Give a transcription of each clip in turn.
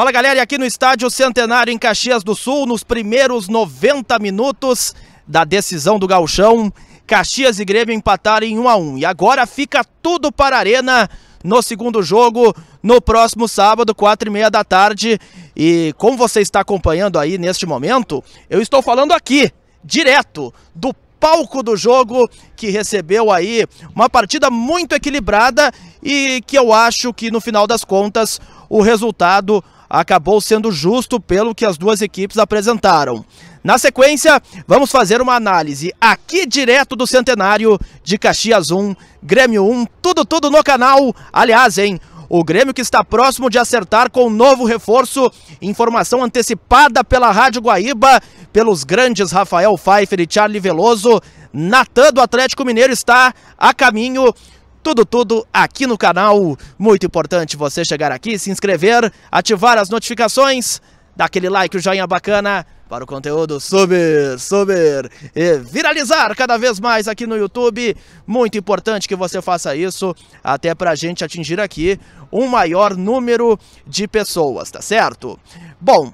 Fala galera, e aqui no estádio Centenário em Caxias do Sul, nos primeiros 90 minutos da decisão do Galchão, Caxias e Grêmio empataram em 1 a 1. E agora fica tudo para a Arena no segundo jogo, no próximo sábado, quatro e meia da tarde. E como você está acompanhando aí neste momento, eu estou falando aqui, direto do palco do jogo, que recebeu aí uma partida muito equilibrada e que eu acho que no final das contas o resultado acabou sendo justo pelo que as duas equipes apresentaram. Na sequência, vamos fazer uma análise aqui direto do centenário de Caxias 1, Grêmio 1, tudo, tudo no canal. Aliás, hein, o Grêmio que está próximo de acertar com um novo reforço. Informação antecipada pela Rádio Guaíba, pelos grandes Rafael Pfeiffer e Charlie Veloso. Natan do Atlético Mineiro está a caminho tudo, tudo aqui no canal. Muito importante você chegar aqui, se inscrever, ativar as notificações, dar aquele like, o joinha bacana para o conteúdo subir, subir e viralizar cada vez mais aqui no YouTube. Muito importante que você faça isso, até para a gente atingir aqui um maior número de pessoas, tá certo? Bom,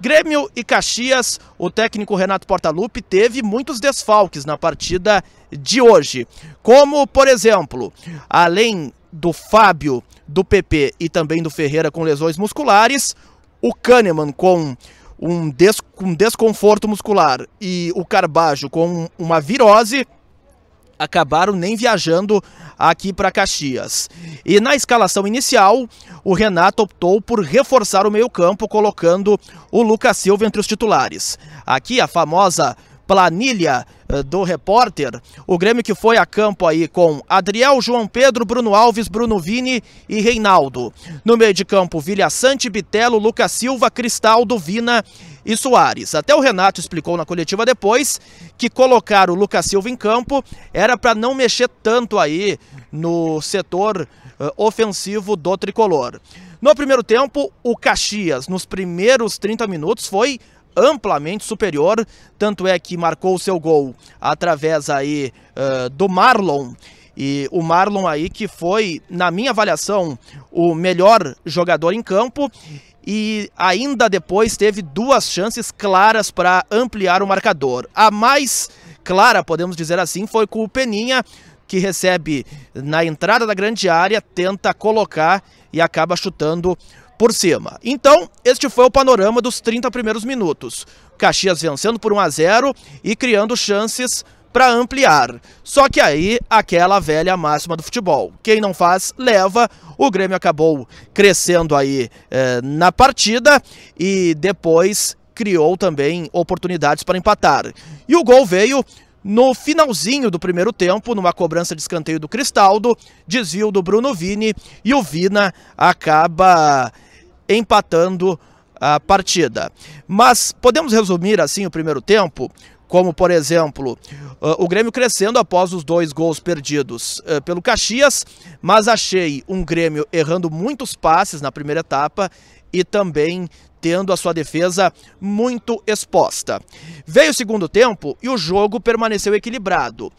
Grêmio e Caxias, o técnico Renato Portaluppi teve muitos desfalques na partida de hoje. Como, por exemplo, além do Fábio do PP e também do Ferreira com lesões musculares, o Kahneman com um, des um desconforto muscular e o Carbajo com uma virose, acabaram nem viajando aqui para Caxias. E na escalação inicial, o Renato optou por reforçar o meio-campo, colocando o Lucas Silva entre os titulares. Aqui a famosa planilha eh, do repórter. O Grêmio que foi a campo aí com Adriel, João Pedro, Bruno Alves, Bruno Vini e Reinaldo. No meio de campo, Vilha Sante, Bitelo, Lucas Silva, Cristaldo, Vina e Soares. Até o Renato explicou na coletiva depois que colocar o Lucas Silva em campo era para não mexer tanto aí no setor uh, ofensivo do tricolor. No primeiro tempo, o Caxias, nos primeiros 30 minutos, foi amplamente superior, tanto é que marcou o seu gol através aí uh, do Marlon. E o Marlon aí que foi, na minha avaliação, o melhor jogador em campo e ainda depois teve duas chances claras para ampliar o marcador. A mais clara, podemos dizer assim, foi com o Peninha, que recebe na entrada da grande área, tenta colocar e acaba chutando por cima. Então, este foi o panorama dos 30 primeiros minutos. Caxias vencendo por 1 a 0 e criando chances para ampliar. Só que aí, aquela velha máxima do futebol. Quem não faz, leva. O Grêmio acabou crescendo aí eh, na partida e depois criou também oportunidades para empatar. E o gol veio no finalzinho do primeiro tempo, numa cobrança de escanteio do Cristaldo, desvio do Bruno Vini e o Vina acaba empatando a partida. Mas podemos resumir assim o primeiro tempo, como por exemplo, ah, o Grêmio crescendo após os dois gols perdidos ah, pelo Caxias, mas achei um Grêmio errando muitos passes na primeira etapa e também tendo a sua defesa muito exposta. Veio o segundo tempo e o jogo permaneceu equilibrado.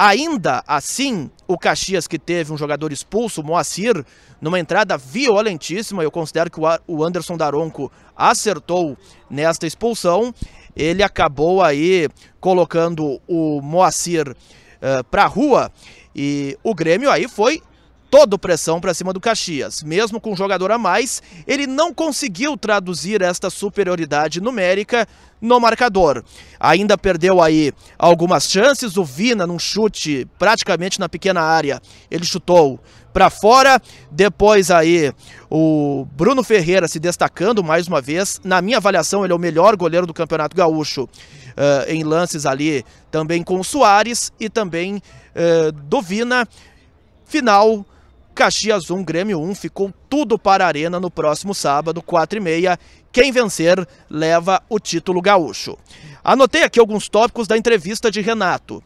Ainda assim, o Caxias, que teve um jogador expulso, Moacir, numa entrada violentíssima, eu considero que o Anderson Daronco acertou nesta expulsão, ele acabou aí colocando o Moacir uh, eh, para a rua. E o Grêmio aí foi todo pressão para cima do Caxias. Mesmo com um jogador a mais, ele não conseguiu traduzir esta superioridade numérica no marcador. Ainda perdeu aí algumas chances, o Vina num chute praticamente na pequena área, ele chutou para fora. Depois aí o Bruno Ferreira se destacando mais uma vez. Na minha avaliação, ele é o melhor goleiro do Campeonato Gaúcho uh, em lances ali, também com o Soares e também uh, do Vina. Final Caxias 1, Grêmio 1, ficou tudo para a Arena no próximo sábado, 4 e meia. Quem vencer leva o título gaúcho. Anotei aqui alguns tópicos da entrevista de Renato.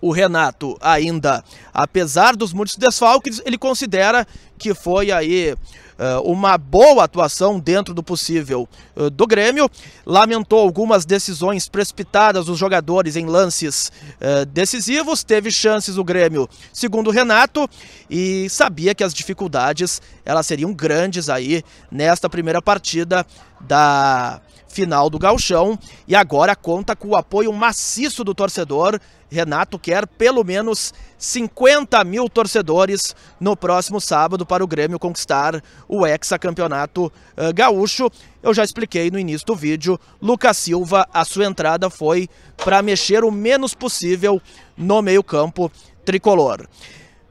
O Renato ainda, apesar dos muitos desfalques, ele considera que foi aí eh, uma boa atuação dentro do possível eh, do Grêmio. Lamentou algumas decisões precipitadas dos jogadores em lances eh, decisivos. Teve chances o Grêmio, segundo o Renato, e sabia que as dificuldades elas seriam grandes aí nesta primeira partida da final do Galchão e agora conta com o apoio maciço do torcedor. Renato quer pelo menos 50 mil torcedores no próximo sábado para o Grêmio conquistar o hexacampeonato uh, gaúcho. Eu já expliquei no início do vídeo, Lucas Silva, a sua entrada foi para mexer o menos possível no meio-campo tricolor.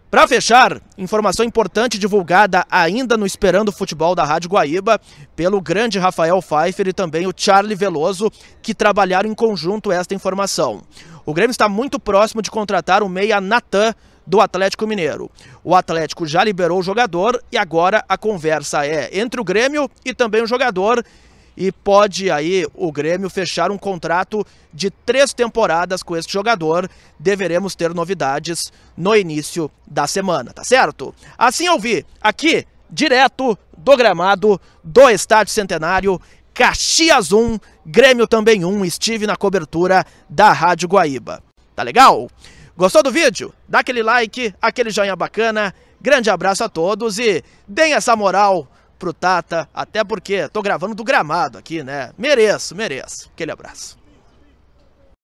Para fechar, informação importante divulgada ainda no Esperando Futebol da Rádio Guaíba pelo grande Rafael Pfeiffer e também o Charlie Veloso, que trabalharam em conjunto esta informação. O Grêmio está muito próximo de contratar o meia Natan do Atlético Mineiro. O Atlético já liberou o jogador e agora a conversa é entre o Grêmio e também o jogador. E pode aí o Grêmio fechar um contrato de três temporadas com este jogador. Deveremos ter novidades no início da semana, tá certo? Assim eu vi aqui, direto do gramado do Estádio Centenário, Caxias 1, Grêmio também 1. Estive na cobertura da Rádio Guaíba. Tá legal? Gostou do vídeo? Dá aquele like, aquele joinha bacana. Grande abraço a todos e deem essa moral pro Tata, até porque tô gravando do gramado aqui, né? Mereço, mereço. Aquele abraço.